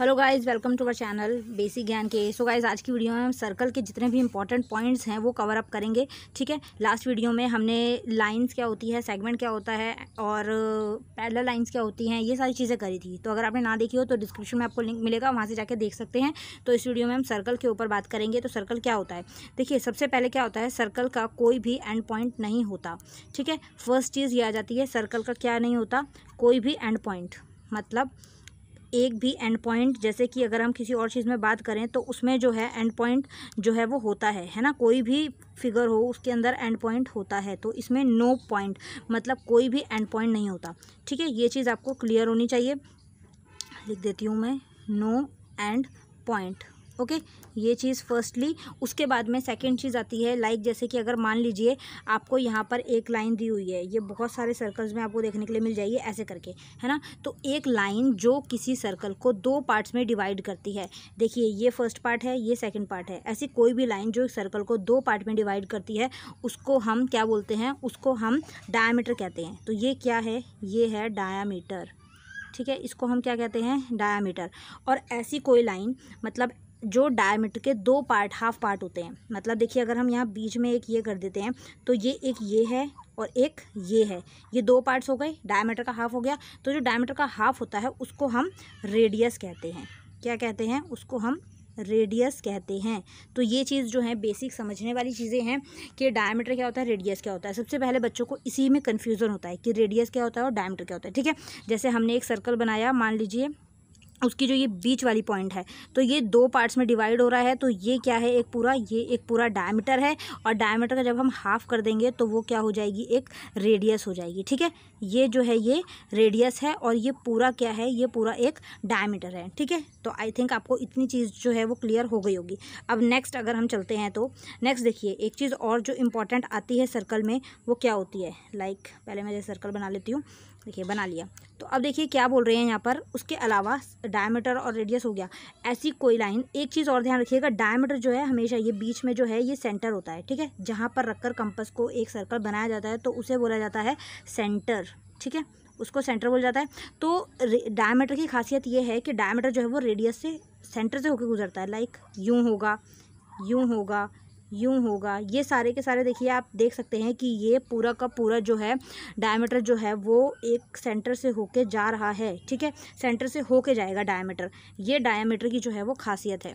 Hello guys welcome to our channel basic ज्ञान के सो so guys आज की वीडियो में हम सर्कल के जितने भी इंपॉर्टेंट पॉइंट्स हैं वो कवर अप करेंगे ठीक है लास्ट वीडियो में हमने लाइंस क्या होती है सेगमेंट क्या होता है और पैरल uh, लाइंस क्या होती हैं ये सारी चीज़ें करी थी तो अगर आपने ना देखी हो तो डिस्क्रिप्शन में आपको लिंक मिलेगा वहाँ से जाके देख सकते हैं तो इस वीडियो में हम सर्कल के ऊपर बात करेंगे तो सर्कल क्या होता है देखिए सबसे पहले क्या होता है सर्कल का कोई भी एंड पॉइंट नहीं होता ठीक है फर्स्ट चीज़ ये आ जाती है सर्कल का क्या नहीं होता कोई भी एंड पॉइंट मतलब एक भी एंड पॉइंट जैसे कि अगर हम किसी और चीज़ में बात करें तो उसमें जो है एंड पॉइंट जो है वो होता है है ना कोई भी फिगर हो उसके अंदर एंड पॉइंट होता है तो इसमें नो पॉइंट मतलब कोई भी एंड पॉइंट नहीं होता ठीक है ये चीज़ आपको क्लियर होनी चाहिए लिख देती हूँ मैं नो एंड पॉइंट ओके ये चीज़ फर्स्टली उसके बाद में सेकेंड चीज़ आती है लाइक जैसे कि अगर मान लीजिए आपको यहाँ पर एक लाइन दी हुई है ये बहुत सारे सर्कल्स में आपको देखने के लिए मिल जाएगी ऐसे करके है ना तो एक लाइन जो किसी सर्कल को दो पार्ट्स में डिवाइड करती है देखिए ये फर्स्ट पार्ट है ये सेकेंड पार्ट है ऐसी कोई भी लाइन जो सर्कल को दो पार्ट में डिवाइड करती है उसको हम क्या बोलते हैं उसको हम डायामीटर कहते हैं तो ये क्या है ये है डायामीटर ठीक है इसको हम क्या कहते हैं डायामीटर और ऐसी कोई लाइन मतलब जो डायमीटर के दो पार्ट हाफ पार्ट होते हैं मतलब देखिए अगर हम यहाँ बीच में एक ये कर देते हैं तो ये एक ये है और एक ये है ये दो पार्ट्स हो गए डायमीटर का हाफ हो गया तो जो डायमीटर का हाफ होता है उसको हम रेडियस कहते हैं क्या कहते हैं उसको हम रेडियस कहते हैं तो ये चीज़ जो है बेसिक समझने वाली चीज़ें हैं कि डायमीटर क्या होता है रेडियस क्या होता है सबसे पहले बच्चों को इसी में कन्फ्यूज़न होता है कि रेडियस क्या होता है और डायमीटर क्या होता है ठीक है जैसे हमने एक सर्कल बनाया मान लीजिए उसकी जो ये बीच वाली पॉइंट है तो ये दो पार्ट्स में डिवाइड हो रहा है तो ये क्या है एक पूरा ये एक पूरा डायमीटर है और डायमीटर का जब हम हाफ कर देंगे तो वो क्या हो जाएगी एक रेडियस हो जाएगी ठीक है ये जो है ये रेडियस है और ये पूरा क्या है ये पूरा एक डायमीटर है ठीक है तो आई थिंक आपको इतनी चीज़ जो है वो क्लियर हो गई होगी अब नेक्स्ट अगर हम चलते हैं तो नेक्स्ट देखिए एक चीज़ और जो इम्पॉर्टेंट आती है सर्कल में वो क्या होती है लाइक like, पहले मैं जैसे सर्कल बना लेती हूँ देखिए बना लिया तो अब देखिए क्या बोल रहे हैं यहाँ पर उसके अलावा डायमीटर और रेडियस हो गया ऐसी कोई लाइन एक चीज़ और ध्यान रखिएगा डायमीटर जो है हमेशा ये बीच में जो है ये सेंटर होता है ठीक है जहाँ पर रखकर कंपस को एक सर्कल बनाया जाता है तो उसे बोला जाता है सेंटर ठीक है उसको सेंटर बोला जाता है तो डायमीटर की खासियत ये है कि डायमीटर जो है वो रेडियस से सेंटर से होकर गुजरता है लाइक यूँ होगा यूँ होगा यूँ होगा ये सारे के सारे देखिए आप देख सकते हैं कि ये पूरा का पूरा जो है डायमीटर जो है वो एक सेंटर से होके जा रहा है ठीक है सेंटर से होके जाएगा डायमीटर ये डायमीटर की जो है वो खासियत है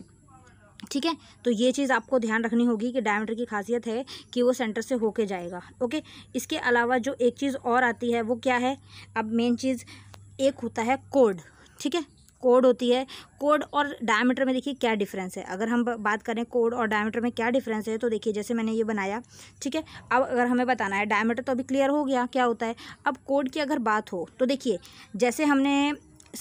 ठीक है तो ये चीज़ आपको ध्यान रखनी होगी कि डायमीटर की खासियत है कि वो सेंटर से होके जाएगा ओके इसके अलावा जो एक चीज़ और आती है वो क्या है अब मेन चीज़ एक होता है कोड ठीक है कोड होती है कोड और डायमीटर में देखिए क्या डिफरेंस है अगर हम बात करें कोड और डायमीटर में क्या डिफरेंस है तो देखिए जैसे मैंने ये बनाया ठीक है अब अगर हमें बताना है डायमीटर तो अभी क्लियर हो गया क्या होता है अब कोड की अगर बात हो तो देखिए जैसे हमने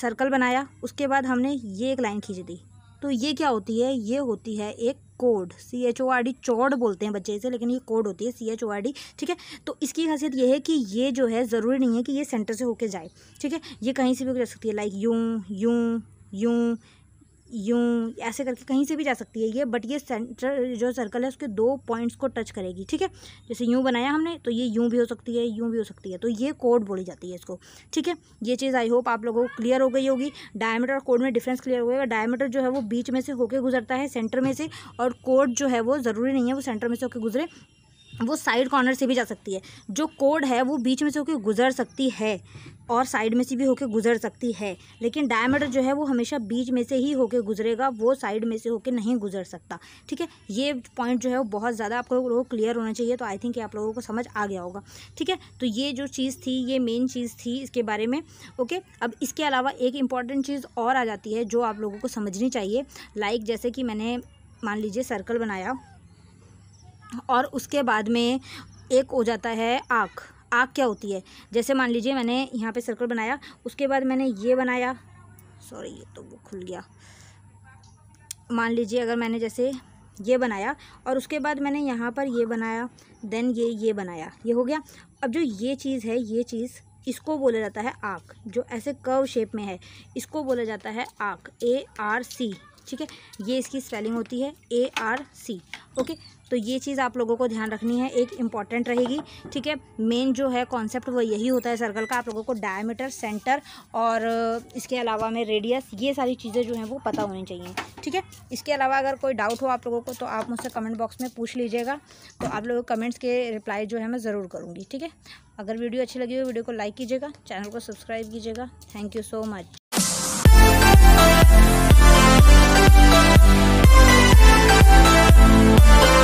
सर्कल बनाया उसके बाद हमने ये एक लाइन खींच दी तो ये क्या होती है ये होती है एक कोड C H O R D चौड़ बोलते हैं बच्चे इसे लेकिन ये कोड होती है C H O R D ठीक है तो इसकी खासियत ये है कि ये जो है ज़रूरी नहीं है कि ये सेंटर से होके जाए ठीक है ये कहीं से भी जा सकती है लाइक यूँ यूँ यूं यूँ ऐसे करके कहीं से भी जा सकती है ये बट ये सेंटर जो सर्कल है उसके दो पॉइंट्स को टच करेगी ठीक है जैसे यूँ बनाया हमने तो ये यूँ भी हो सकती है यूँ भी हो सकती है तो ये कोड बोली जाती है इसको ठीक है ये चीज़ आई होप आप लोगों को क्लियर हो गई होगी डायमीटर और कोड में डिफरेंस क्लियर हो गया डायमीटर जो है वो बीच में से होके गुजरता है सेंटर में से और कोड जो है वो ज़रूरी नहीं है वो सेंटर में से होकर गुजरे वो साइड कॉर्नर से भी जा सकती है जो कोड है वो बीच में से होकर गुजर सकती है और साइड में से भी होके गुजर सकती है लेकिन डायमीटर जो है वो हमेशा बीच में से ही होके गुजरेगा वो साइड में से होके नहीं गुजर सकता ठीक है ये पॉइंट जो है वो बहुत ज़्यादा आप लोगों को क्लियर होना चाहिए तो आई थिंक आप लोगों को समझ आ गया होगा ठीक है तो ये जो चीज़ थी ये मेन चीज़ थी इसके बारे में ओके अब इसके अलावा एक इम्पॉर्टेंट चीज़ और आ जाती है जो आप लोगों को समझनी चाहिए लाइक जैसे कि मैंने मान लीजिए सर्कल बनाया और उसके बाद में एक हो जाता है आँख आँख क्या होती है जैसे मान लीजिए मैंने यहाँ पे सर्कल बनाया उसके बाद मैंने ये बनाया सॉरी ये तो वो खुल गया मान लीजिए अगर मैंने जैसे ये बनाया और उसके बाद मैंने यहाँ पर ये बनाया देन ये ये बनाया ये हो गया अब जो ये चीज़ है ये चीज़ इसको बोला जाता है आँख जो ऐसे कर्व शेप में है इसको बोला जाता है आँख ए आर सी ठीक है ये इसकी स्पेलिंग होती है ए आर सी ओके तो ये चीज़ आप लोगों को ध्यान रखनी है एक इम्पॉर्टेंट रहेगी ठीक है मेन जो है कॉन्सेप्ट वो यही होता है सर्कल का आप लोगों को डायमीटर सेंटर और इसके अलावा में रेडियस ये सारी चीज़ें जो हैं वो पता होनी चाहिए ठीक है इसके अलावा अगर कोई डाउट हो आप लोगों को तो आप मुझसे कमेंट बॉक्स में पूछ लीजिएगा तो आप लोग कमेंट्स के रिप्लाई जो है मैं ज़रूर करूँगी ठीक है अगर वीडियो अच्छी लगी हो वीडियो को लाइक कीजिएगा चैनल को सब्सक्राइब कीजिएगा thank you so much Thank you.